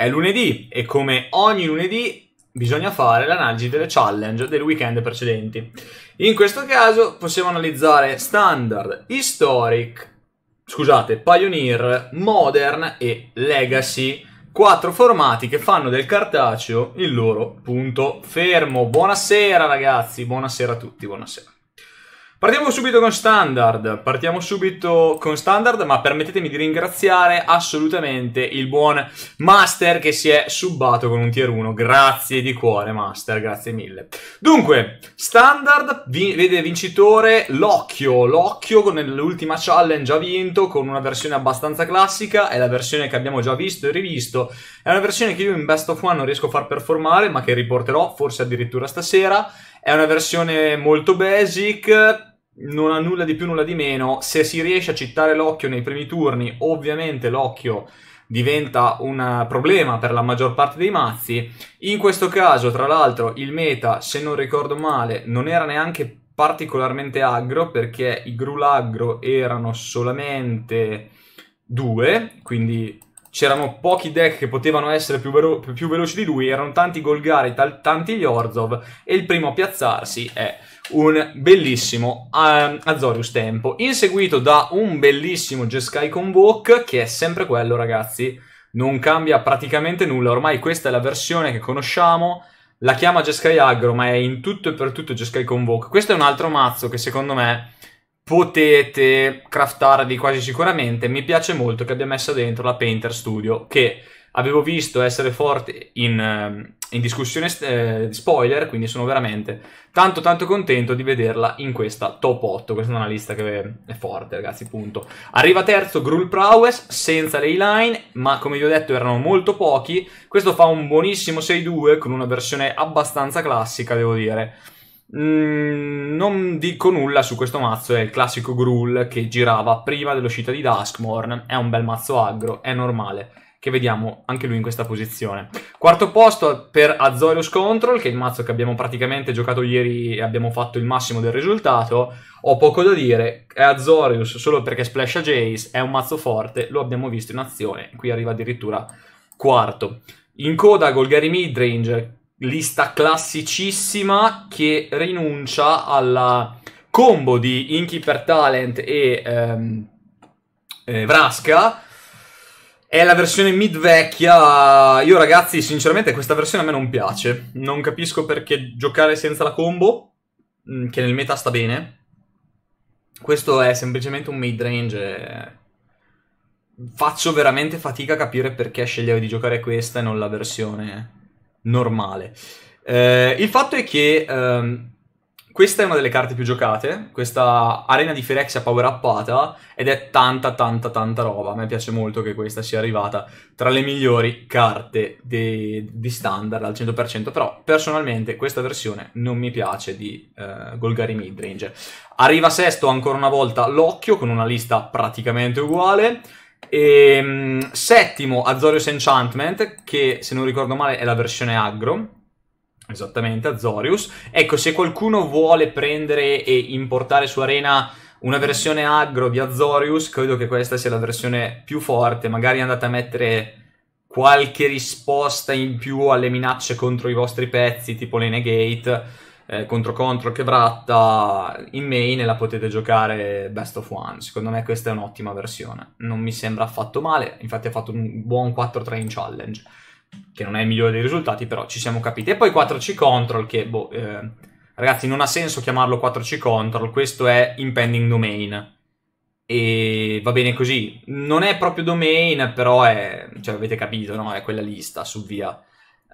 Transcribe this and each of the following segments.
È lunedì e come ogni lunedì bisogna fare l'analisi delle challenge del weekend precedenti. In questo caso possiamo analizzare Standard, Historic, scusate, Pioneer, Modern e Legacy. Quattro formati che fanno del cartaceo il loro punto fermo. Buonasera ragazzi, buonasera a tutti, buonasera. Partiamo subito con Standard, partiamo subito con Standard, ma permettetemi di ringraziare assolutamente il buon Master che si è subato con un tier 1, grazie di cuore Master, grazie mille. Dunque, Standard vi vede vincitore l'occhio, l'occhio nell'ultima challenge ha vinto con una versione abbastanza classica, è la versione che abbiamo già visto e rivisto, è una versione che io in Best of One non riesco a far performare, ma che riporterò forse addirittura stasera. È una versione molto basic, non ha nulla di più, nulla di meno. Se si riesce a cittare l'occhio nei primi turni, ovviamente l'occhio diventa un problema per la maggior parte dei mazzi. In questo caso, tra l'altro, il meta, se non ricordo male, non era neanche particolarmente aggro perché i grul aggro erano solamente due, quindi c'erano pochi deck che potevano essere più, velo- più veloci di lui, erano tanti Golgari, tal- tanti Orzov, e il primo a piazzarsi è un bellissimo um, Azorius Tempo, inseguito da un bellissimo Jeskai Convoke che è sempre quello ragazzi, non cambia praticamente nulla, ormai questa è la versione che conosciamo, la chiama Jeskai Agro ma è in tutto e per tutto Jeskai Convoke, questo è un altro mazzo che secondo me potete craftarvi quasi sicuramente. Mi piace molto che abbia messo dentro la Painter Studio, che avevo visto essere forte in, eh, in discussione eh, spoiler, quindi sono veramente tanto tanto contento di vederla in questa top 8. Questa è una lista che è forte, ragazzi, punto. Arriva terzo Gruul Prowess, senza le line, ma come vi ho detto erano molto pochi. Questo fa un buonissimo 6-2 con una versione abbastanza classica, devo dire. Mm, non dico nulla su questo mazzo, è il classico Gruul che girava prima dell'uscita di Duskmorn, è un bel mazzo aggro, è normale, che vediamo anche lui in questa posizione. Quarto posto per Azorius Control, che è il mazzo che abbiamo praticamente giocato ieri e abbiamo fatto il massimo del risultato, ho poco da dire, è Azorius solo perché Splash a Jace, è un mazzo forte, lo abbiamo visto in azione, qui arriva addirittura quarto. In coda Golgari Midranger, lista classicissima che rinuncia alla combo di Inky per Talent e, ehm, e eh, Vraska. È la versione mid vecchia. Io, ragazzi, sinceramente, questa versione a me non piace. Non capisco perché giocare senza la combo, mm, che nel meta sta bene. Questo è semplicemente un mid range. Faccio veramente fatica a capire perché sceglievo di giocare questa e non la versione normale. Eh, il fatto è che ehm, questa è una delle carte più giocate, questa arena di Phyrexia power uppata ed è tanta tanta tanta roba, a me piace molto che questa sia arrivata tra le migliori carte di, di standard al 100%, però personalmente questa versione non mi piace di eh, Golgari Midrange. Arriva sesto ancora una volta l'occhio con una lista praticamente uguale, e, ehm, settimo, Azorius Enchantment, che se non ricordo male è la versione aggro. Esattamente, Azorius. Ecco, se qualcuno vuole prendere e importare su Arena una versione aggro di Azorius, credo che questa sia la versione più forte. Magari andate a mettere qualche risposta in più alle minacce contro i vostri pezzi, tipo le Negate eh, contro contro che vratta in main e la potete giocare best of one. Secondo me questa è un'ottima versione. Non mi sembra affatto male, infatti ha fatto un buon 4-3 in challenge, che non è il migliore dei risultati, però ci siamo capiti. E poi 4C control che, boh, eh, ragazzi, non ha senso chiamarlo 4C control, questo è impending domain. E va bene così. Non è proprio domain, però è, cioè avete capito, no? È quella lista su via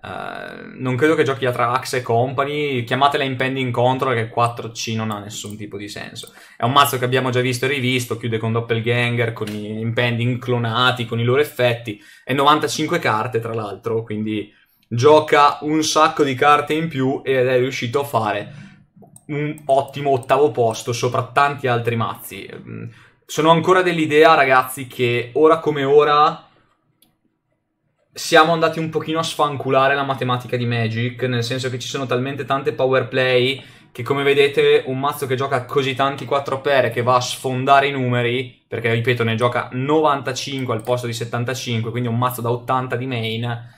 eh, non credo che giochi a Trax e Company. Chiamatela Impending Control che 4C non ha nessun tipo di senso. È un mazzo che abbiamo già visto e rivisto. Chiude con Doppelganger, con gli Impending clonati, con i loro effetti. E 95 carte, tra l'altro. Quindi gioca un sacco di carte in più ed è riuscito a fare un ottimo ottavo posto sopra tanti altri mazzi. Mm, sono ancora dell'idea, ragazzi, che ora come ora siamo andati un pochino a sfanculare la matematica di Magic, nel senso che ci sono talmente tante power play che come vedete un mazzo che gioca così tanti 4 pere che va a sfondare i numeri, perché ripeto ne gioca 95 al posto di 75, quindi un mazzo da 80 di main,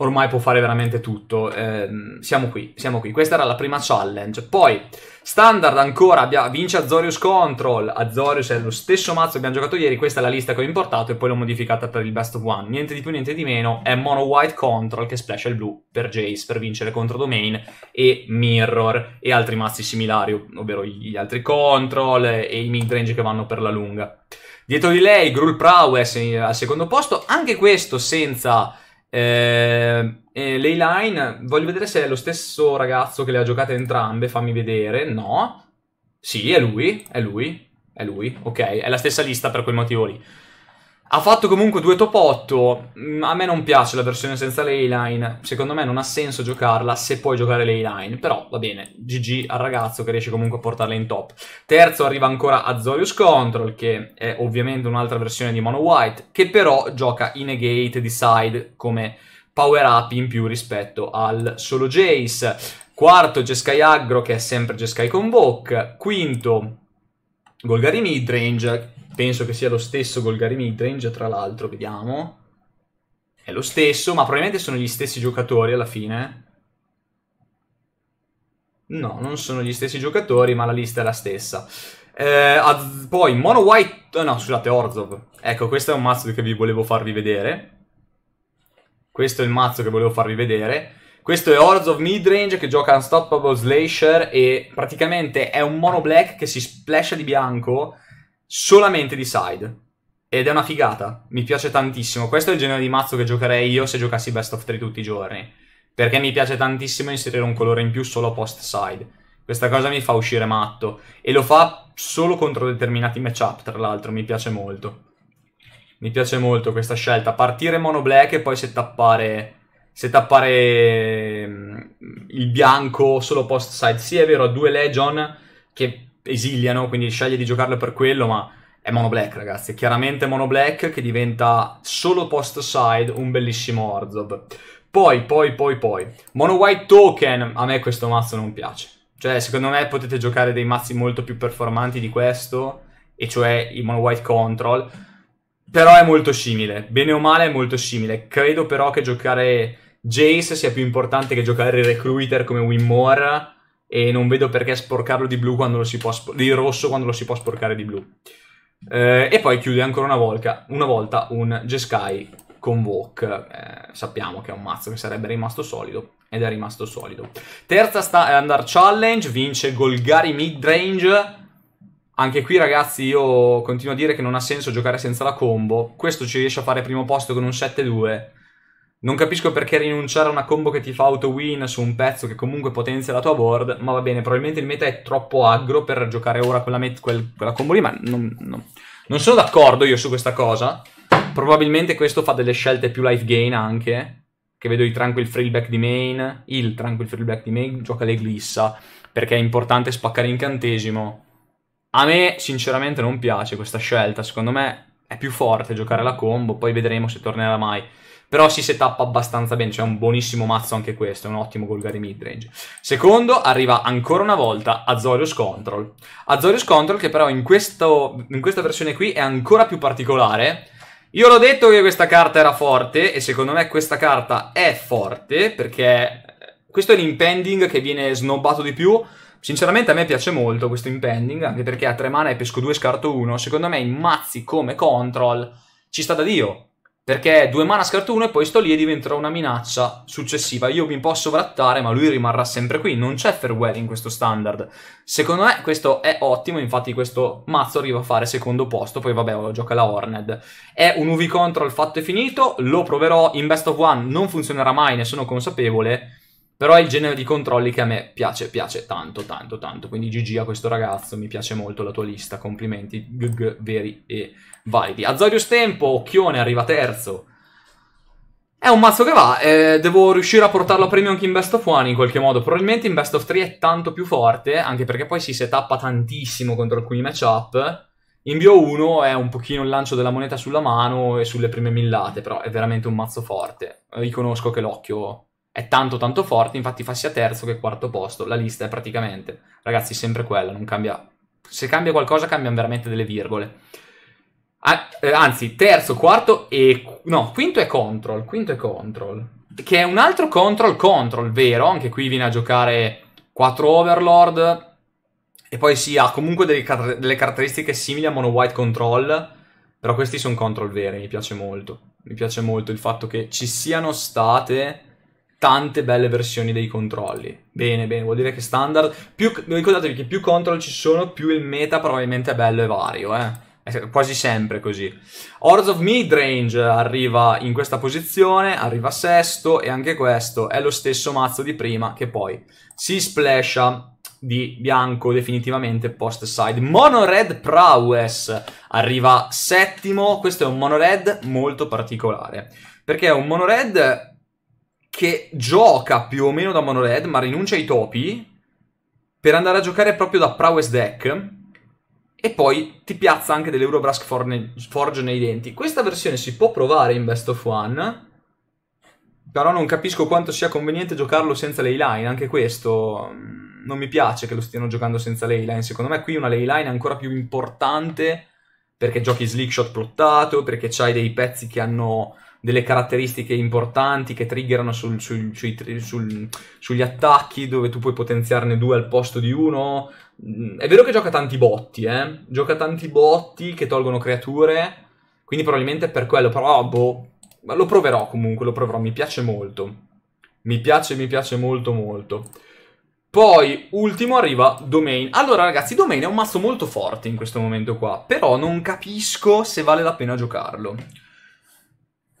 ormai può fare veramente tutto. Eh, siamo qui, siamo qui. Questa era la prima challenge. Poi, standard ancora, abbia, vince Azorius Control. Azorius è lo stesso mazzo che abbiamo giocato ieri. Questa è la lista che ho importato e poi l'ho modificata per il best of one. Niente di più, niente di meno. È Mono White Control che splash il blu per Jace per vincere contro Domain e Mirror e altri mazzi similari, ovvero gli altri Control e i midrange che vanno per la lunga. Dietro di lei, Grul Prowess eh, al secondo posto. Anche questo senza eh, eh Leyline, voglio vedere se è lo stesso ragazzo che le ha giocate entrambe, fammi vedere. No. Sì, è lui, è lui, è lui. Ok, è la stessa lista per quel motivo lì. Ha fatto comunque due top 8. Mm, a me non piace la versione senza leyline. Secondo me non ha senso giocarla se puoi giocare leyline. line Però va bene, GG al ragazzo che riesce comunque a portarla in top. Terzo arriva ancora Azorius Control, che è ovviamente un'altra versione di Mono White, che però gioca in Egate di side come power up in più rispetto al solo Jace. Quarto Jeskai Aggro, che è sempre Jeskai Convoke. Quinto Golgari Midrange Penso che sia lo stesso Golgari midrange, tra l'altro, vediamo. È lo stesso, ma probabilmente sono gli stessi giocatori alla fine. No, non sono gli stessi giocatori, ma la lista è la stessa. Eh, poi, Mono White... Oh no, scusate, Orzov. Ecco, questo è un mazzo che vi volevo farvi vedere. Questo è il mazzo che volevo farvi vedere. Questo è Hordes of Midrange che gioca Unstoppable Slasher e praticamente è un mono black che si splasha di bianco solamente di side. Ed è una figata, mi piace tantissimo. Questo è il genere di mazzo che giocherei io se giocassi Best of 3 tutti i giorni. Perché mi piace tantissimo inserire un colore in più solo post side. Questa cosa mi fa uscire matto. E lo fa solo contro determinati matchup, tra l'altro, mi piace molto. Mi piace molto questa scelta. Partire mono black e poi se tappare, se tappare mm, il bianco solo post side. Sì, è vero, ha due Legion che esiliano, quindi sceglie di giocarlo per quello, ma è mono black, ragazzi. È chiaramente mono black che diventa solo post side un bellissimo Orzob. Poi, poi, poi, poi. Mono white token. A me questo mazzo non piace. Cioè, secondo me potete giocare dei mazzi molto più performanti di questo, e cioè i mono white control. Però è molto simile. Bene o male è molto simile. Credo però che giocare Jace sia più importante che giocare il recruiter come Winmore e non vedo perché sporcarlo di blu quando lo si può sp- di rosso quando lo si può sporcare di blu. Eh, e poi chiude ancora una volta, una volta un Jeskai Convoke. Eh, sappiamo che è un mazzo che sarebbe rimasto solido. Ed è rimasto solido. Terza sta Andar Challenge. Vince Golgari Midrange. Anche qui, ragazzi, io continuo a dire che non ha senso giocare senza la combo. Questo ci riesce a fare primo posto con un 7-2. Non capisco perché rinunciare a una combo che ti fa auto win su un pezzo che comunque potenzia la tua board, ma va bene, probabilmente il meta è troppo aggro per giocare ora quella, quel, quella combo lì, ma non, no. non sono d'accordo io su questa cosa. Probabilmente questo fa delle scelte più life gain anche, che vedo i tranquil freelback di main, il tranquil freelback di main gioca le glissa, perché è importante spaccare incantesimo. A me sinceramente non piace questa scelta, secondo me è più forte giocare la combo, poi vedremo se tornerà mai. Però si setappa abbastanza bene, cioè un buonissimo mazzo anche questo, è un ottimo golgari midrange. Secondo arriva ancora una volta Azorius Control. Azorius Control che però in, questo, in questa versione qui è ancora più particolare. Io l'ho detto che questa carta era forte e secondo me questa carta è forte perché eh, questo è l'impending che viene snobbato di più. Sinceramente a me piace molto questo impending, anche perché a tre mana e pesco 2 scarto uno. Secondo me in mazzi come control ci sta da Dio. Perché due mana scarto uno e poi sto lì e diventerò una minaccia successiva. Io mi posso vrattare, ma lui rimarrà sempre qui. Non c'è farewell in questo standard. Secondo me questo è ottimo, infatti questo mazzo arriva a fare secondo posto, poi vabbè lo oh, gioca la Horned. È un UV control fatto e finito, lo proverò in best of one, non funzionerà mai, ne sono consapevole però è il genere di controlli che a me piace, piace tanto, tanto, tanto. Quindi GG a questo ragazzo, mi piace molto la tua lista, complimenti, gg, veri e validi. Azorius Tempo, Occhione, arriva terzo. È un mazzo che va, eh, devo riuscire a portarlo a premio anche in Best of One in qualche modo. Probabilmente in Best of 3 è tanto più forte, anche perché poi si setappa tantissimo contro alcuni matchup. In bio 1 è un pochino il lancio della moneta sulla mano e sulle prime millate, però è veramente un mazzo forte. Riconosco che l'occhio è tanto tanto forte, infatti fa sia terzo che quarto posto, la lista è praticamente, ragazzi, sempre quella, non cambia, se cambia qualcosa cambiano veramente delle virgole. Ah, eh, anzi, terzo, quarto e... no, quinto è control, quinto è control, che è un altro control control, vero? Anche qui viene a giocare 4 overlord e poi sì, ha comunque delle, car- delle caratteristiche simili a mono white control, però questi sono control veri, mi piace molto. Mi piace molto il fatto che ci siano state tante belle versioni dei controlli. Bene, bene, vuol dire che standard. Più, ricordatevi che più control ci sono, più il meta probabilmente è bello e vario, eh. È quasi sempre così. Hordes of Midrange arriva in questa posizione, arriva sesto, e anche questo è lo stesso mazzo di prima che poi si splasha di bianco definitivamente post side. Mono Red Prowess arriva settimo, questo è un mono red molto particolare, perché è un mono red che gioca più o meno da mono red, ma rinuncia ai topi per andare a giocare proprio da prowess deck e poi ti piazza anche dell'Eurobrask Forge nei denti. Questa versione si può provare in Best of One, però non capisco quanto sia conveniente giocarlo senza leyline, anche questo mm, non mi piace che lo stiano giocando senza leyline, secondo me qui una leyline è ancora più importante perché giochi slickshot plottato, perché c'hai dei pezzi che hanno delle caratteristiche importanti che triggerano sul, sul, sui, sul, sugli attacchi, dove tu puoi potenziarne due al posto di uno. Mm, è vero che gioca tanti botti, eh? Gioca tanti botti che tolgono creature, quindi probabilmente è per quello, però boh, lo proverò comunque, lo proverò, mi piace molto. Mi piace, mi piace molto molto. Poi, ultimo, arriva Domain. Allora, ragazzi, Domain è un mazzo molto forte in questo momento qua, però non capisco se vale la pena giocarlo.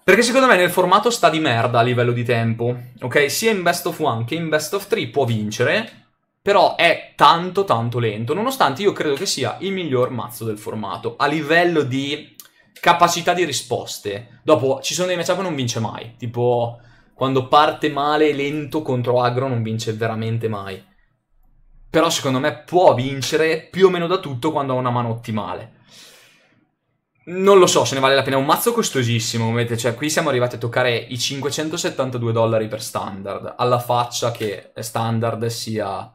Perché secondo me nel formato sta di merda a livello di tempo, ok? Sia in Best of One che in Best of Three può vincere, però è tanto tanto lento, nonostante io credo che sia il miglior mazzo del formato, a livello di capacità di risposte. Dopo ci sono dei matchup che non vince mai, tipo quando parte male lento contro agro non vince veramente mai. Però secondo me può vincere più o meno da tutto quando ha una mano ottimale. Non lo so se ne vale la pena, è un mazzo costosissimo, vedete, cioè qui siamo arrivati a toccare i 572 dollari per standard, alla faccia che standard sia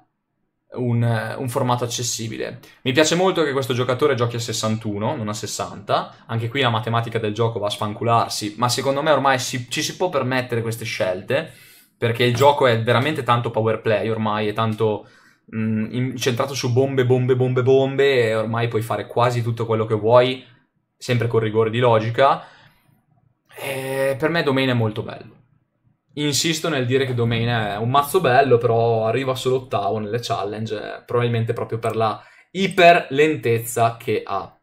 un, un, formato accessibile. Mi piace molto che questo giocatore giochi a 61, non a 60, anche qui la matematica del gioco va a sfancularsi, ma secondo me ormai si, ci si può permettere queste scelte, perché il gioco è veramente tanto power play ormai, è tanto mh, mm, incentrato su bombe, bombe, bombe, bombe, e ormai puoi fare quasi tutto quello che vuoi sempre con rigore di logica. E eh, per me Domain è molto bello. Insisto nel dire che Domain è un mazzo bello, però arriva solo ottavo nelle challenge, probabilmente proprio per la iper lentezza che ha.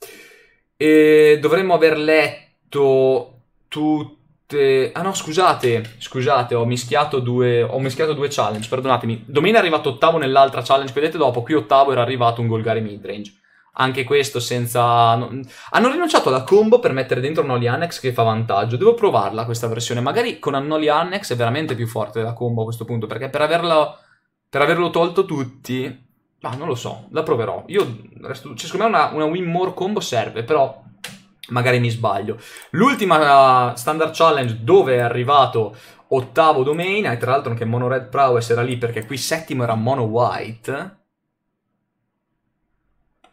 E dovremmo aver letto tutte... Ah no, scusate, scusate, ho mischiato due, ho mischiato due challenge, perdonatemi. Domain è arrivato ottavo nell'altra challenge, vedete dopo, qui ottavo era arrivato un Golgari midrange. Anche questo senza... hanno rinunciato alla combo per mettere dentro un Oli Annex che fa vantaggio. Devo provarla questa versione. Magari con un Oli Annex è veramente più forte della combo a questo punto. Perché per, averla, per averlo tolto tutti... Ma ah, non lo so, la proverò. Io, resto, cioè, secondo me una, una win more combo serve, però magari mi sbaglio. L'ultima eh, standard challenge dove è arrivato ottavo domain, e eh, tra l'altro anche Mono Red Prowess era lì perché qui settimo era Mono White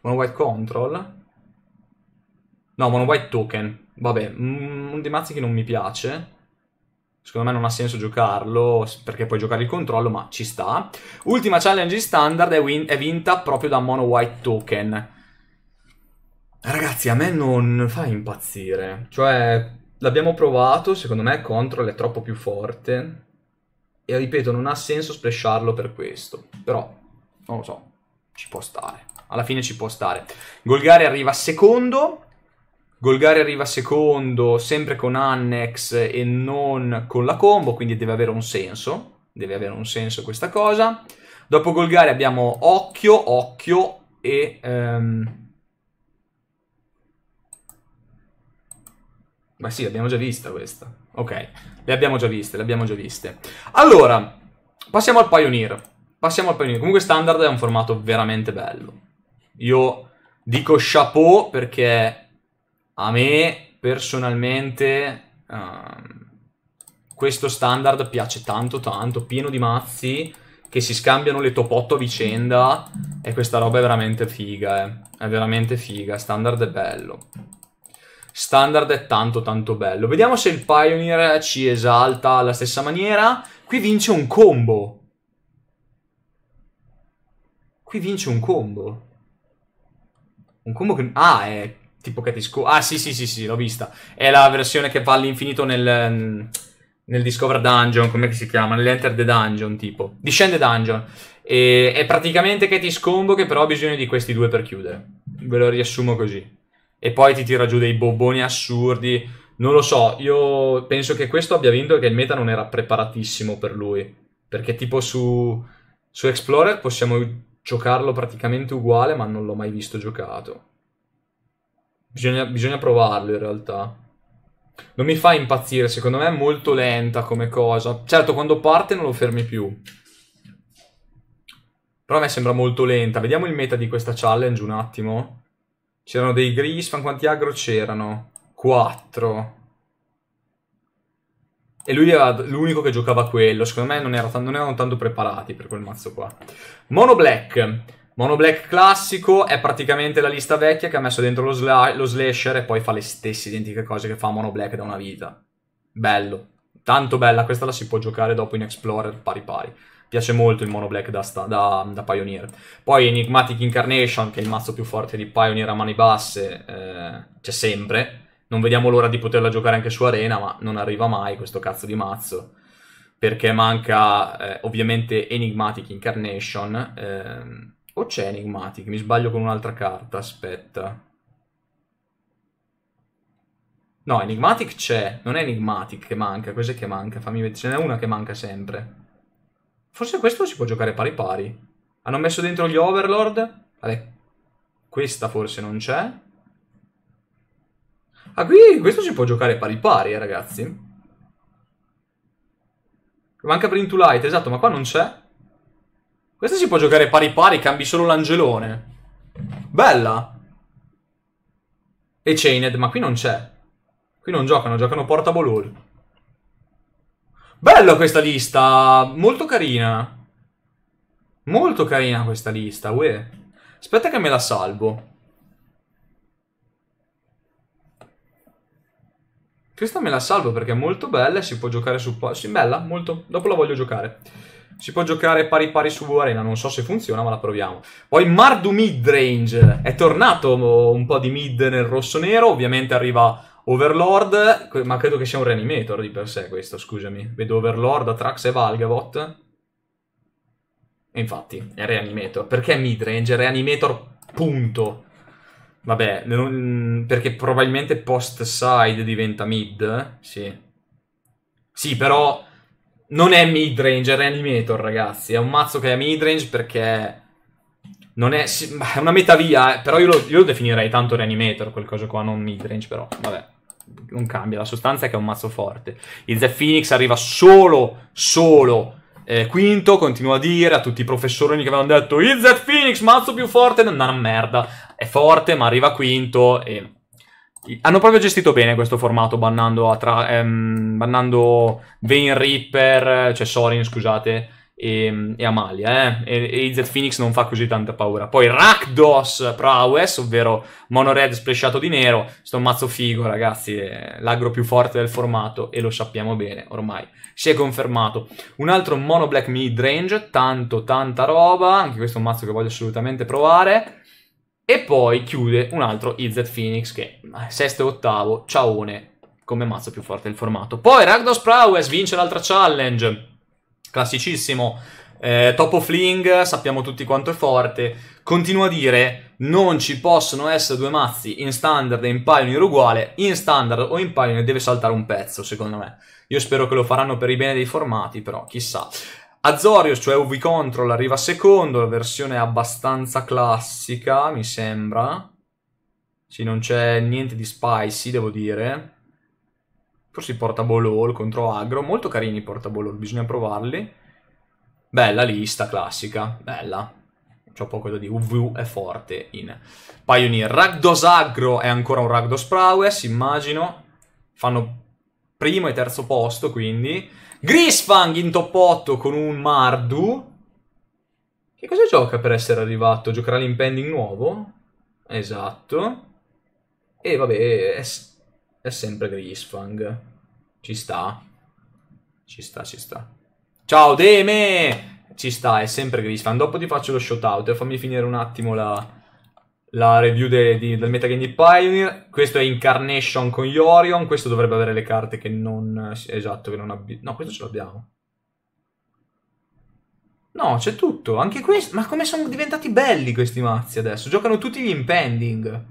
Mono white control. No, mono white token. Vabbè, mm, un dei mazzi che non mi piace. Secondo me non ha senso giocarlo perché puoi giocare il controllo, ma ci sta. Ultima challenge in standard è, win- è vinta proprio da mono white token. Ragazzi, a me non fa impazzire. Cioè, l'abbiamo provato, secondo me control è troppo più forte. E ripeto, non ha senso splasharlo per questo. Però, non lo so, ci può stare alla fine ci può stare. Golgari arriva secondo. Golgari arriva secondo sempre con Annex e non con la combo, quindi deve avere un senso. Deve avere un senso questa cosa. Dopo Golgari abbiamo Occhio, Occhio e... Um... Ma sì, l'abbiamo già vista questa. Ok, le abbiamo già viste, le abbiamo già viste. Allora, passiamo al Pioneer. Passiamo al Pioneer. Comunque Standard è un formato veramente bello io dico chapeau perché a me personalmente uh, questo standard piace tanto tanto, pieno di mazzi che si scambiano le top 8 a vicenda e questa roba è veramente figa, eh. è veramente figa, standard è bello. Standard è tanto tanto bello. Vediamo se il Pioneer ci esalta alla stessa maniera. Qui vince un combo. Qui vince un combo. Un combo che... Ah, è tipo che ti scu... Ah, sì, sì, sì, sì, l'ho vista. È la versione che va all'infinito nel... Mm, nel Discover Dungeon, come si chiama? Nell'Enter the Dungeon, tipo. Discende Dungeon. E è praticamente che ti scombo che però ho bisogno di questi due per chiudere. Ve lo riassumo così. E poi ti tira giù dei bobboni assurdi. Non lo so, io penso che questo abbia vinto e che il meta non era preparatissimo per lui. Perché tipo su, su Explorer possiamo giocarlo praticamente uguale, ma non l'ho mai visto giocato. Bisogna, bisogna provarlo in realtà. Non mi fa impazzire, secondo me è molto lenta come cosa. Certo, quando parte non lo fermi più. Però a me sembra molto lenta. Vediamo il meta di questa challenge un attimo. C'erano dei Grisfan, quanti aggro c'erano? 4. E lui era l'unico che giocava quello. Secondo me non, era non erano tanto preparati per quel mazzo qua. Mono Black. Mono Black classico è praticamente la lista vecchia che ha messo dentro lo, lo slasher e poi fa le stesse identiche cose che fa Mono Black da una vita. Bello. Tanto bella, questa la si può giocare dopo in Explorer pari pari piace molto il mono black da, sta, da, da, Pioneer. Poi Enigmatic Incarnation, che è il mazzo più forte di Pioneer a mani basse, eh, c'è sempre non vediamo l'ora di poterla giocare anche su Arena, ma non arriva mai questo cazzo di mazzo. Perché manca eh, ovviamente Enigmatic Incarnation. Ehm, o c'è Enigmatic? Mi sbaglio con un'altra carta, aspetta. No, Enigmatic c'è, non è Enigmatic che manca, cos'è che manca? Fammi vedere, ce n'è una che manca sempre. Forse questo si può giocare pari pari. Hanno messo dentro gli Overlord? Vabbè, questa forse non c'è. Ah, qui questo ci può giocare pari pari, eh, ragazzi. Manca Bring to Light, esatto, ma qua non c'è. Questo si può giocare pari pari, cambi solo l'angelone. Bella. E Chained, ma qui non c'è. Qui non giocano, giocano Portable All. Bella questa lista, molto carina. Molto carina questa lista, uè. Aspetta che me la salvo. Questa me la salvo perché è molto bella e si può giocare su... Sì, bella, molto. Dopo la voglio giocare. Si può giocare pari pari su Arena, non so se funziona, ma la proviamo. Poi Mardu Midrange, è tornato un po' di mid nel rosso-nero, ovviamente arriva Overlord, ma credo che sia un reanimator di per sé questo, scusami. Vedo Overlord, Atrax e Valgavot. E infatti, è reanimator. Perché midrange? È Reanimator, punto. Vabbè, non, perché probabilmente post side diventa mid, sì. Sì, però non è mid range, è reanimator, ragazzi. È un mazzo che è mid range perché non è, sì, è una metà via, eh. però io lo, io lo definirei tanto reanimator quel coso qua, non mid range, però vabbè. Non cambia, la sostanza è che è un mazzo forte. Il Zep Phoenix arriva solo, solo eh, quinto, continua a dire a tutti i professori che avevano detto Is that Phoenix, mazzo più forte, non è una merda è forte, ma arriva quinto e... Hanno proprio gestito bene questo formato bannando, tra... ehm, bannando Vane Ripper, cioè Sorin, scusate, e, e, Amalia. Eh? E, e Z Phoenix non fa così tanta paura. Poi Rakdos Prowess, ovvero Mono Red splashato di nero. Sto mazzo figo, ragazzi. L'agro più forte del formato e lo sappiamo bene ormai. Si è confermato. Un altro Mono Black Mid Range, tanto, tanta roba. Anche questo è un mazzo che voglio assolutamente provare. E poi chiude un altro Izzet Phoenix che eh, sesto e ottavo, ciaone, come mazzo più forte del formato. Poi Ragdos Prowess vince l'altra challenge, classicissimo. Eh, Topo Fling, sappiamo tutti quanto è forte. Continua a dire: non ci possono essere due mazzi in standard e in pioneer uguale. In standard o in pioneer deve saltare un pezzo, secondo me. Io spero che lo faranno per il bene dei formati, però chissà. Azorius, cioè UV Control, arriva secondo, la versione abbastanza classica, mi sembra. Sì, non c'è niente di spicy, devo dire. Forse i Portable All contro Agro, molto carini i Portable All, bisogna provarli. Bella lista, classica, bella. C'ho poco da dire, UV è forte in Pioneer. Ragdos Agro è ancora un Ragdos Prowess, immagino. Fanno primo e terzo posto, quindi... Grisfang in top 8 con un Mardu. Che cosa gioca per essere arrivato? Giocherà l'impending nuovo? Esatto. E vabbè, è, è sempre Grisfang. Ci sta. Ci sta, ci sta. Ciao Deme! Ci sta, è sempre Grisfang. Dopo ti faccio lo shoutout. Fammi finire un attimo la la review de, di, del metagame di Pioneer. Questo è Incarnation con gli Orion. Questo dovrebbe avere le carte che non... Eh, esatto, che non abbiamo... No, questo ce l'abbiamo. No, c'è tutto. Anche questo... Ma come sono diventati belli questi mazzi adesso? Giocano tutti gli impending.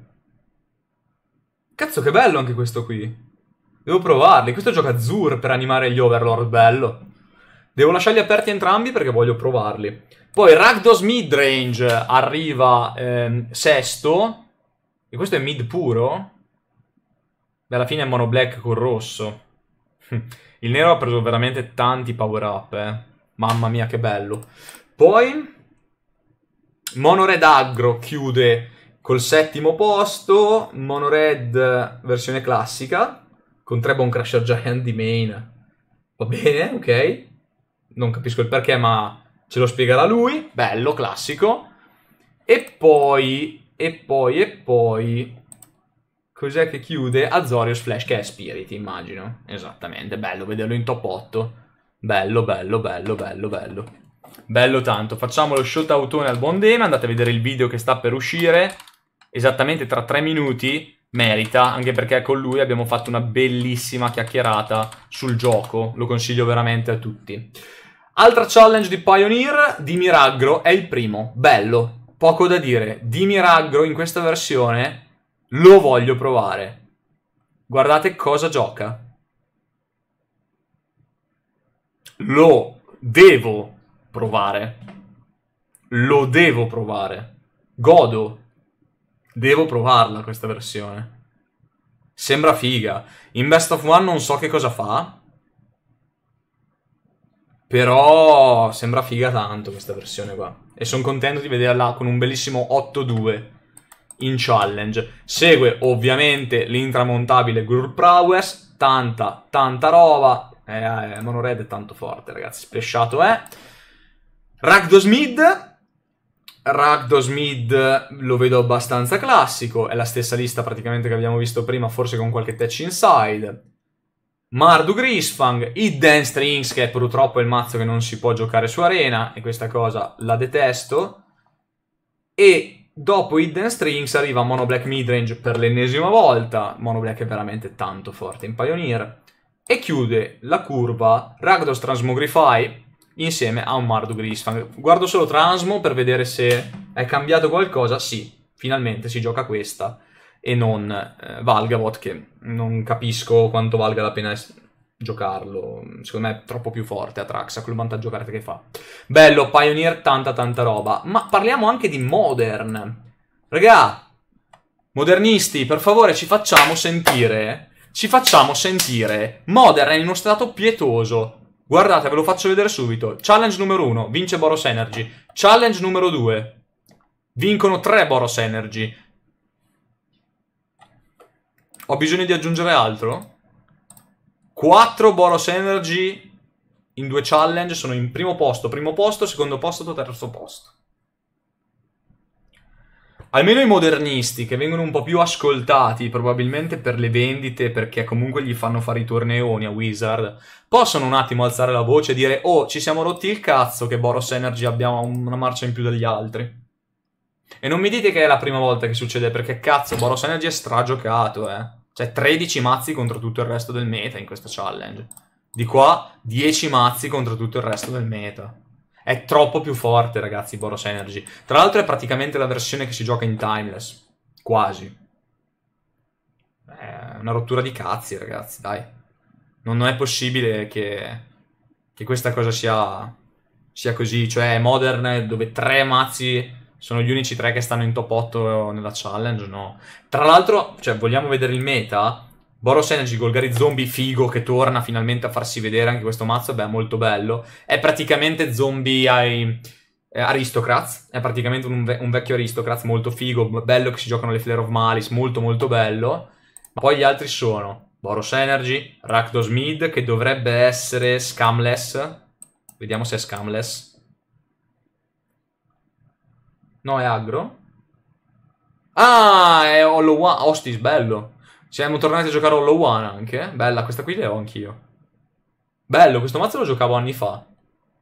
Cazzo, che bello anche questo qui. Devo provarli. Questo gioca Zur per animare gli Overlord. Bello. Devo lasciarli aperti entrambi perché voglio provarli. Poi Ragdos Midrange arriva ehm, sesto. E questo è mid puro. Beh, alla fine è mono black con rosso. Il nero ha preso veramente tanti power up, eh. Mamma mia, che bello. Poi... Mono Red Aggro chiude col settimo posto. Mono Red versione classica. Con tre Bone Crusher Giant di main. Va bene, ok. Non capisco il perché, ma ce lo spiegherà lui, bello, classico. E poi, e poi, e poi... Cos'è che chiude? Azorius Flash, che è Spirit, immagino. Esattamente, bello vederlo in top 8. Bello, bello, bello, bello, bello. Bello tanto. Facciamo lo shoutoutone al buon Dema, andate a vedere il video che sta per uscire. Esattamente tra 3 minuti merita, anche perché con lui abbiamo fatto una bellissima chiacchierata sul gioco, lo consiglio veramente a tutti. Altra challenge di Pioneer, di Miragro, è il primo. Bello, poco da dire. Di Miragro in questa versione lo voglio provare. Guardate cosa gioca. Lo devo provare. Lo devo provare. Godo. Devo provarla questa versione. Sembra figa. In Best of One non so che cosa fa. Però sembra figa tanto questa versione qua. E sono contento di vederla con un bellissimo 8-2 in challenge. Segue ovviamente l'intramontabile Grur Prowess. Tanta, tanta roba. Eh, eh, Mono Red è tanto forte, ragazzi. Spesciato è. Ragdos Mid. Ragdos Mid lo vedo abbastanza classico. È la stessa lista praticamente che abbiamo visto prima, forse con qualche touch inside. Mardu Grisfang, Hidden Strings, che è purtroppo il mazzo che non si può giocare su Arena, e questa cosa la detesto. E dopo Hidden Strings arriva Mono Black Midrange per l'ennesima volta. Mono Black è veramente tanto forte in Pioneer. E chiude la curva Ragdos Transmogrify insieme a un Mardu Grisfang. Guardo solo Transmo per vedere se è cambiato qualcosa. Sì, finalmente si gioca questa e non eh, Valgavot, che non capisco quanto valga la pena giocarlo. Secondo me è troppo più forte Atraxa, quel vantaggio verde che fa. Bello, Pioneer, tanta tanta roba. Ma parliamo anche di Modern. Raga, modernisti, per favore ci facciamo sentire. Ci facciamo sentire. Modern è in uno stato pietoso. Guardate, ve lo faccio vedere subito. Challenge numero 1, vince Boros Energy. Challenge numero 2, vincono 3 Boros Energy. Ho bisogno di aggiungere altro? 4 Boros Energy in due challenge sono in primo posto, primo posto, secondo posto, terzo posto. Almeno i modernisti, che vengono un po' più ascoltati, probabilmente per le vendite, perché comunque gli fanno fare i torneoni a Wizard, possono un attimo alzare la voce e dire «Oh, ci siamo rotti il cazzo che Boros Energy abbia una marcia in più degli altri». E non mi dite che è la prima volta che succede, perché cazzo, Boros Energy è stragiocato, eh. Cioè, 13 mazzi contro tutto il resto del meta in questa challenge. Di qua, 10 mazzi contro tutto il resto del meta. È troppo più forte, ragazzi, Boros Energy. Tra l'altro è praticamente la versione che si gioca in Timeless. Quasi. È una rottura di cazzi, ragazzi, dai. Non, non è possibile che, che questa cosa sia, sia così. Cioè, è Modern, dove tre mazzi sono gli unici tre che stanno in top 8 nella challenge, no? Tra l'altro, cioè, vogliamo vedere il meta? Boros Energy Golgari Zombie figo che torna finalmente a farsi vedere anche questo mazzo, beh, molto bello. È praticamente zombie ai... Eh, aristocrats, è praticamente un, ve- un, vecchio Aristocrats molto figo, bello che si giocano le Flare of Malice, molto molto bello. Ma poi gli altri sono Boros Energy, Rakdos Mid, che dovrebbe essere Scamless. Vediamo se è Scamless. No, è aggro. Ah, è Hollow One. Ostis, bello. Siamo tornati a giocare Hollow One anche. Bella, questa qui le ho anch'io. Bello, questo mazzo lo giocavo anni fa.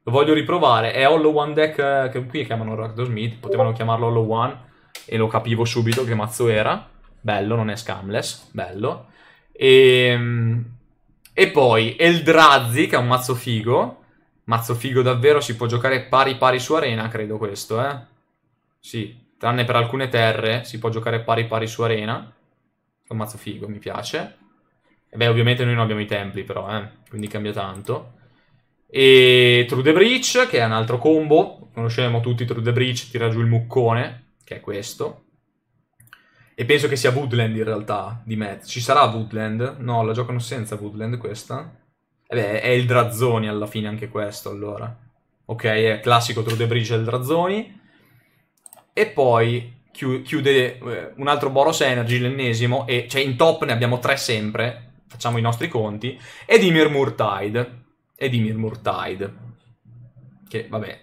Lo voglio riprovare. È Hollow One Deck eh, che qui chiamano Rakdos Smith. Potevano chiamarlo Hollow One. E lo capivo subito che mazzo era. Bello, non è scamless. Bello. E, ehm, e poi Eldrazi, che è un mazzo figo. Mazzo figo davvero. Si può giocare pari pari su arena, credo questo, eh. Sì, tranne per alcune terre si può giocare pari pari su arena. È un mazzo figo, mi piace. E beh, ovviamente noi non abbiamo i templi però, eh, quindi cambia tanto. E True the Breach, che è un altro combo. Conosciamo tutti True the Breach, tira giù il muccone, che è questo. E penso che sia Woodland in realtà, di mezzo. Ci sarà Woodland? No, la giocano senza Woodland questa? E beh, è il Drazzoni alla fine anche questo, allora. Ok, è classico True the Breach e il Drazzoni e poi chiude eh, un altro Boros Energy, l'ennesimo, e cioè in top ne abbiamo tre sempre, facciamo i nostri conti, Edimir Murtide, Edimir Murtide che vabbè,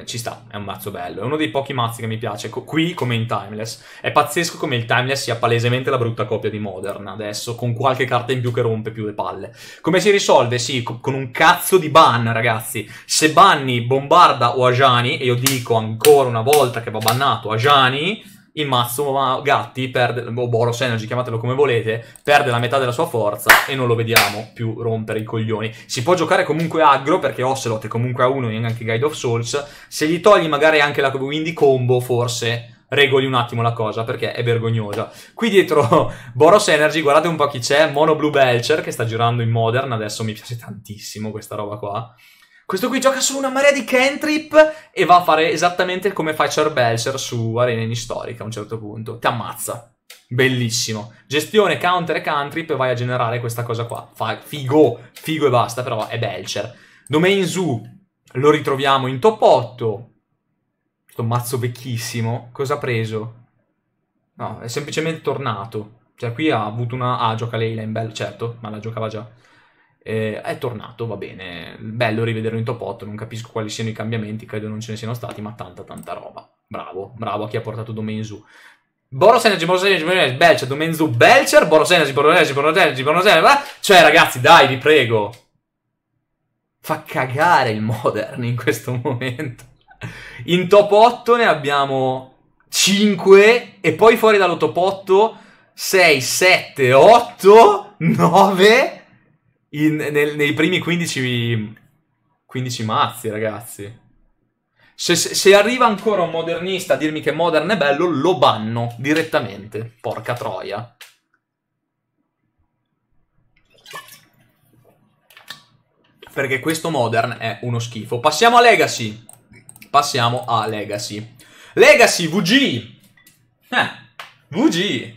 eh, ci sta, è un mazzo bello. È uno dei pochi mazzi che mi piace, co- qui come in Timeless. È pazzesco come il Timeless sia palesemente la brutta copia di Modern adesso, con qualche carta in più che rompe più le palle. Come si risolve? Sì, co- con un cazzo di ban, ragazzi. Se banni Bombarda o Ajani, e io dico ancora una volta che va bannato Ajani, il mazzo Gatti perde, o boh, Boros Energy, chiamatelo come volete, perde la metà della sua forza e non lo vediamo più rompere i coglioni. Si può giocare comunque aggro, perché Ocelot è comunque a uno e anche Guide of Souls. Se gli togli magari anche la Windy Combo, forse regoli un attimo la cosa perché è vergognosa. Qui dietro Boros Energy, guardate un po' chi c'è, Mono Blue Belcher che sta girando in Modern, adesso mi piace tantissimo questa roba qua. Questo qui gioca su una marea di cantrip e va a fare esattamente come fa Charbelser su Arena in Historica a un certo punto. Ti ammazza. Bellissimo. Gestione counter e cantrip e vai a generare questa cosa qua. Fa figo, figo e basta, però è Belcher. Domain Zoo lo ritroviamo in top 8. Questo mazzo vecchissimo. Cosa ha preso? No, è semplicemente tornato. Cioè qui ha avuto una... Ah, gioca Leila in bello, certo, ma la giocava già. Eh, è tornato, va bene, bello rivederlo in top 8, non capisco quali siano i cambiamenti, credo non ce ne siano stati, ma tanta tanta roba. Bravo, bravo a chi ha portato Domenzu. Boros Energy, Boros Energy, Boros Energy, Belcher, Domenzu, Belcher, Boros Energy, Boros Energy, Boros Energy, Boros Energy, Boros Energy. Cioè ragazzi, dai, vi prego. Fa cagare il Modern in questo momento. In top 8 ne abbiamo 5 e poi fuori dallo top 8 6, 7, 8, 9 in, nel, nei primi 15, 15 mazzi, ragazzi. Se, se, arriva ancora un modernista a dirmi che Modern è bello, lo banno direttamente. Porca troia. Perché questo Modern è uno schifo. Passiamo a Legacy. Passiamo a Legacy. Legacy VG. Eh, VG.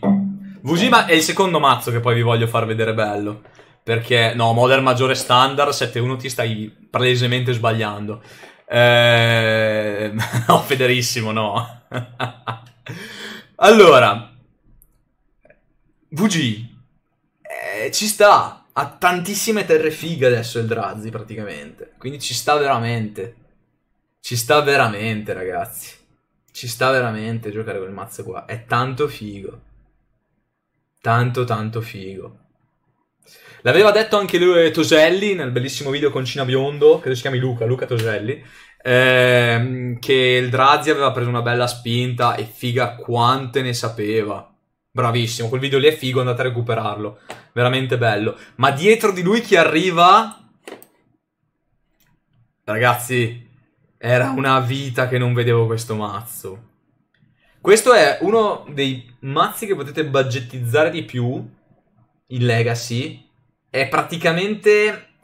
VG ma è il secondo mazzo che poi vi voglio far vedere bello. Perché, no, Modern maggiore standard 7-1 ti stai palesemente sbagliando. Eh, no, Federissimo, no. allora, VG eh, ci sta. Ha tantissime terre fighe adesso il Drazzi praticamente. Quindi ci sta veramente. Ci sta veramente, ragazzi. Ci sta veramente giocare con il mazzo qua. È tanto figo. Tanto, tanto figo. L'aveva detto anche lui eh, Toselli nel bellissimo video con Cina Biondo, credo si chiami Luca, Luca Toselli, ehm, che il Drazzi aveva preso una bella spinta e figa quante ne sapeva. Bravissimo, quel video lì è figo, andate a recuperarlo. Veramente bello. Ma dietro di lui chi arriva? Ragazzi, era una vita che non vedevo questo mazzo. Questo è uno dei mazzi che potete budgetizzare di più in Legacy è praticamente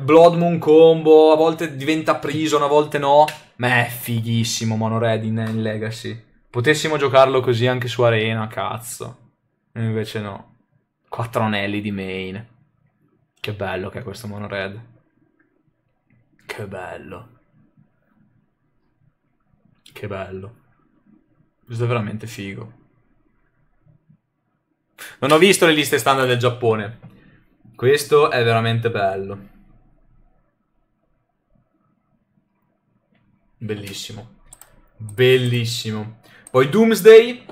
Blood Moon combo, a volte diventa prison, a volte no. Ma è fighissimo Mono Red in, in Legacy. Potessimo giocarlo così anche su Arena, cazzo. Invece no. Quattro anelli di main. Che bello che è questo Mono Red. Che bello. Che bello. Questo è veramente figo. Non ho visto le liste standard del Giappone. Questo è veramente bello. Bellissimo. Bellissimo. Poi Doomsday.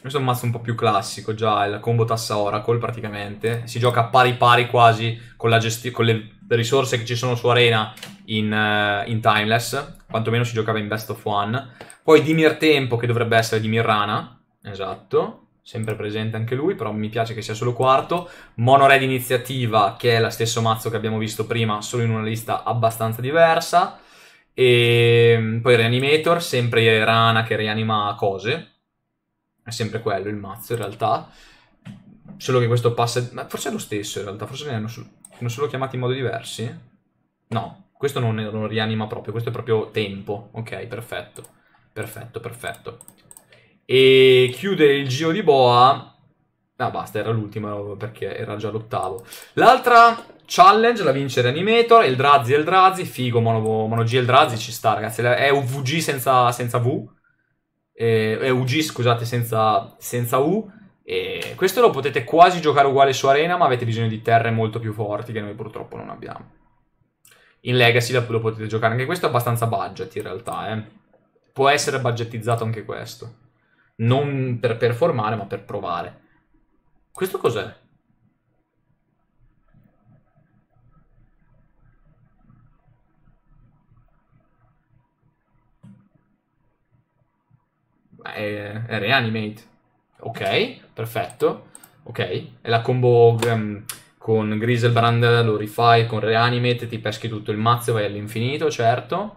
Questo è un mazzo un po' più classico già, il combo tassa Oracle praticamente. Si gioca pari pari quasi con, con le risorse che ci sono su Arena in, uh, in Timeless. Quantomeno si giocava in Best of One. Poi Dimir Tempo che dovrebbe essere Dimirrana. Esatto sempre presente anche lui, però mi piace che sia solo quarto. Mono Red Iniziativa, che è lo stesso mazzo che abbiamo visto prima, solo in una lista abbastanza diversa. E mm, poi Reanimator, sempre Rana che rianima cose. È sempre quello il mazzo in realtà. Solo che questo passa... Ma forse è lo stesso in realtà, forse ne hanno, solo, solo chiamati in modi diversi. No, questo non, non rianima proprio, questo è proprio tempo. Ok, perfetto. Perfetto, perfetto e chiudere il giro di boa... Ah basta, era l'ultima perché era già l'ottavo. L'altra challenge la vince Reanimator, il Drazi e il Drazi, figo, mono, mono G e il Drazi ci sta ragazzi, è UVG senza, senza V, eh, è UG scusate senza, senza U. E questo lo potete quasi giocare uguale su Arena, ma avete bisogno di terre molto più forti che noi purtroppo non abbiamo. In Legacy lo potete giocare, anche questo è abbastanza budget in realtà, eh. Può essere budgetizzato anche questo non per performare, ma per provare. Questo cos'è? È, è Reanimate. Ok, perfetto. Ok, è la combo um, con Griselbrand, lo rifai con Reanimate, ti peschi tutto il mazzo e vai all'infinito, certo.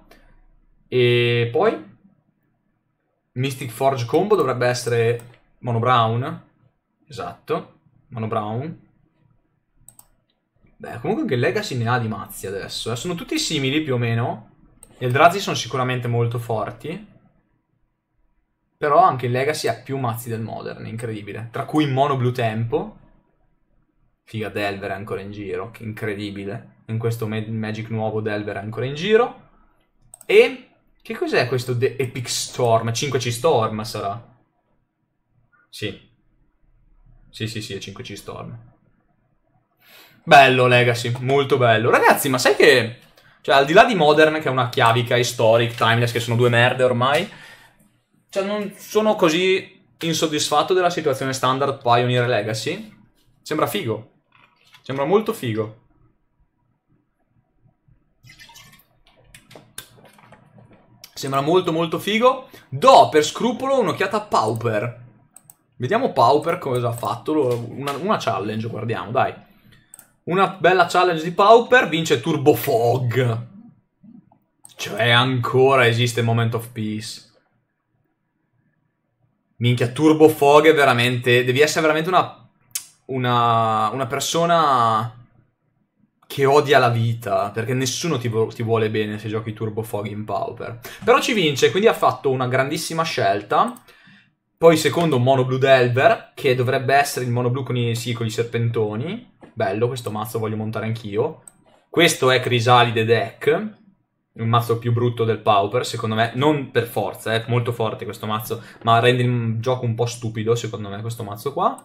E poi? Mystic Forge combo dovrebbe essere Mono Brown. Esatto. Mono Brown. Beh, comunque anche il Legacy ne ha di mazzi adesso. Eh. Sono tutti simili più o meno. E il Drazi sono sicuramente molto forti. Però anche il Legacy ha più mazzi del Modern, incredibile. Tra cui Mono Blue Tempo. Figa, Delver è ancora in giro, che incredibile. In questo Magic nuovo Delver è ancora in giro. E che cos'è questo The Epic Storm? 5C Storm sarà. Sì. Sì, sì, sì, è 5C Storm. Bello Legacy, molto bello. Ragazzi, ma sai che... Cioè, al di là di Modern, che è una chiavica, Historic, Timeless, che sono due merde ormai... Cioè, non sono così insoddisfatto della situazione standard Pioneer Legacy. Sembra figo. Sembra molto figo. Sembra molto molto figo. Do per scrupolo un'occhiata a Pauper. Vediamo Pauper cosa ha fatto. Una, una, challenge, guardiamo, dai. Una bella challenge di Pauper. Vince Turbo Fog. Cioè, ancora esiste Moment of Peace. Minchia, Turbo Fog è veramente... Devi essere veramente una... Una, una persona che odia la vita, perché nessuno ti, vo- ti vuole bene se giochi Turbo Fog in Pauper. Però ci vince, quindi ha fatto una grandissima scelta. Poi secondo Mono Blue Delver, che dovrebbe essere il Mono Blue con i, sì, con i serpentoni. Bello, questo mazzo voglio montare anch'io. Questo è Crisalide Deck, il mazzo più brutto del Pauper, secondo me. Non per forza, è molto forte questo mazzo, ma rende il gioco un po' stupido, secondo me, questo mazzo qua.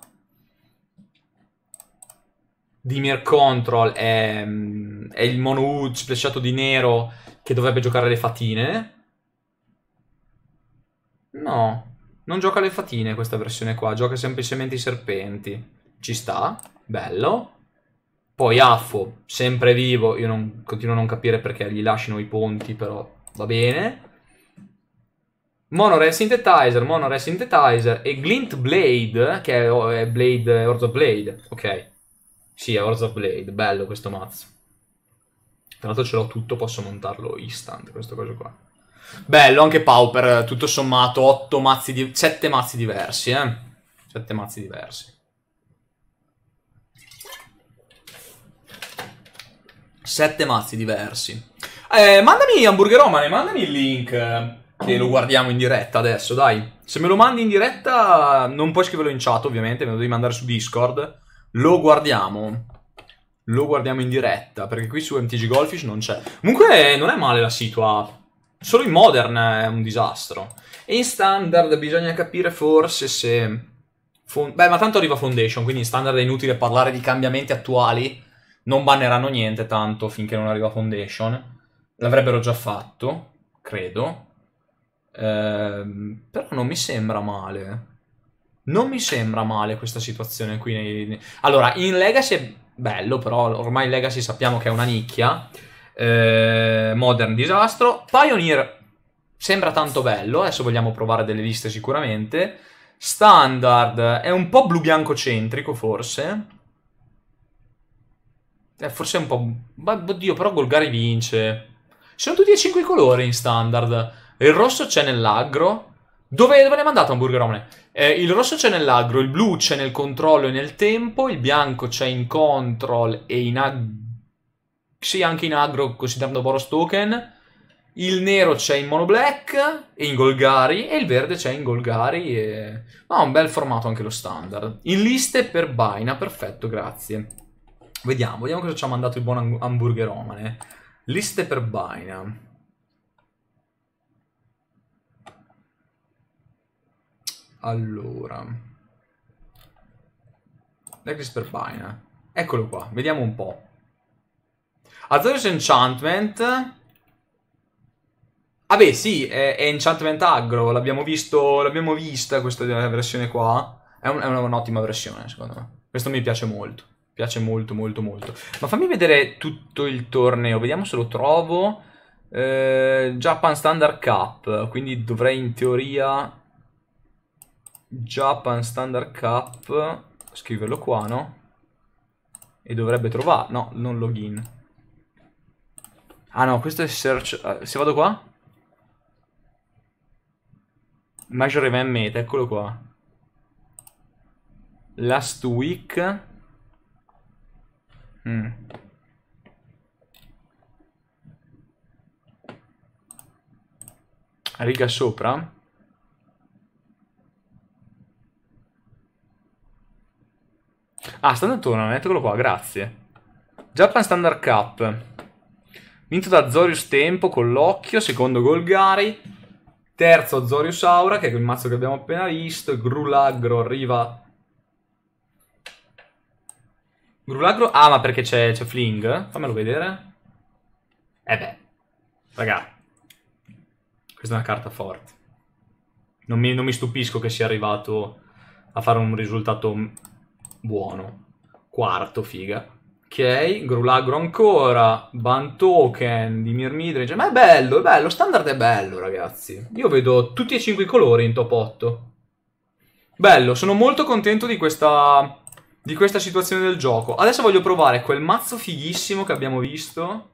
Dimir Control è, mm, è il mono Wood splashato di nero che dovrebbe giocare le fatine. No, non gioca le fatine questa versione qua, gioca semplicemente i serpenti. Ci sta, bello. Poi Affo, sempre vivo, io non, continuo a non capire perché gli lasciano i ponti, però va bene. Monorail Synthetizer, Monorail Synthetizer e Glint Blade, che è, è Blade, Orzo Blade, ok. Sì, Hordes of Blade, bello questo mazzo. Tra l'altro ce l'ho tutto, posso montarlo instant, questo coso qua. Bello, anche Pauper, eh, tutto sommato, 8 mazzi di... 7 mazzi diversi, eh. 7 mazzi diversi. Sette mazzi diversi. Eh, mandami Hamburgeromane, mandami il link eh, che lo guardiamo in diretta adesso, dai. Se me lo mandi in diretta, non puoi scriverlo in chat, ovviamente, me lo devi mandare su Discord. Lo guardiamo. Lo guardiamo in diretta, perché qui su MTG Goldfish non c'è. Comunque non è male la situa. Solo in Modern è un disastro. E in Standard bisogna capire forse se... Beh, ma tanto arriva Foundation, quindi in Standard è inutile parlare di cambiamenti attuali. Non banneranno niente tanto finché non arriva Foundation. L'avrebbero già fatto, credo. Ehm, però non mi sembra male. Non mi sembra male questa situazione qui. Allora, in Legacy è bello, però ormai in Legacy sappiamo che è una nicchia. Eh, Modern disastro. Pioneer sembra tanto bello, adesso vogliamo provare delle liste sicuramente. Standard è un po' blu-bianco centrico forse. Eh, forse è un po'... oddio, però Golgari vince. sono tutti e cinque i colori in standard. Il rosso c'è nell'agro. Dove, dove l'hai mandato Hamburger Eh, il rosso c'è nell'agro, il blu c'è nel controllo e nel tempo, il bianco c'è in control e in agro. Sì, anche in agro, considerando Boros Token. Il nero c'è in mono black e in Golgari, e il verde c'è in Golgari e... Ma ha un bel formato anche lo standard. In liste per Baina, perfetto, grazie. Vediamo, vediamo cosa ci ha mandato il buon Hamburger Liste per Baina... Allora. Necklace per Bina. Eh. Eccolo qua, vediamo un po'. Azorius Enchantment. Vabbè, ah sì, è, è, Enchantment Aggro, l'abbiamo visto, l'abbiamo vista questa versione qua. È, un, è un'ottima versione, secondo me. Questo mi piace molto. Piace molto, molto, molto. Ma fammi vedere tutto il torneo, vediamo se lo trovo. Eh, Japan Standard Cup, quindi dovrei in teoria Japan Standard Cup, scriverlo qua, no? E dovrebbe trovare, no, non login. Ah no, questo è search, eh, se vado qua? Major event meta, eccolo qua. Last week. Mm. Riga sopra. Ah, sta Standard Tournament, eccolo qua, grazie. Japan Standard Cup. Vinto da Zorius Tempo con l'occhio, secondo Golgari. Terzo Zorius Aura, che è quel mazzo che abbiamo appena visto. Grulagro arriva... Grulagro... Ah, ma perché c'è, c'è Fling? Fammelo vedere. Eh beh. Raga. Questa è una carta forte. Non mi, non mi stupisco che sia arrivato a fare un risultato buono. Quarto, figa. Ok, Grulagro ancora, Token di Midrange, ma è bello, è bello, standard è bello ragazzi. Io vedo tutti e cinque i colori in top 8. Bello, sono molto contento di questa, di questa situazione del gioco. Adesso voglio provare quel mazzo fighissimo che abbiamo visto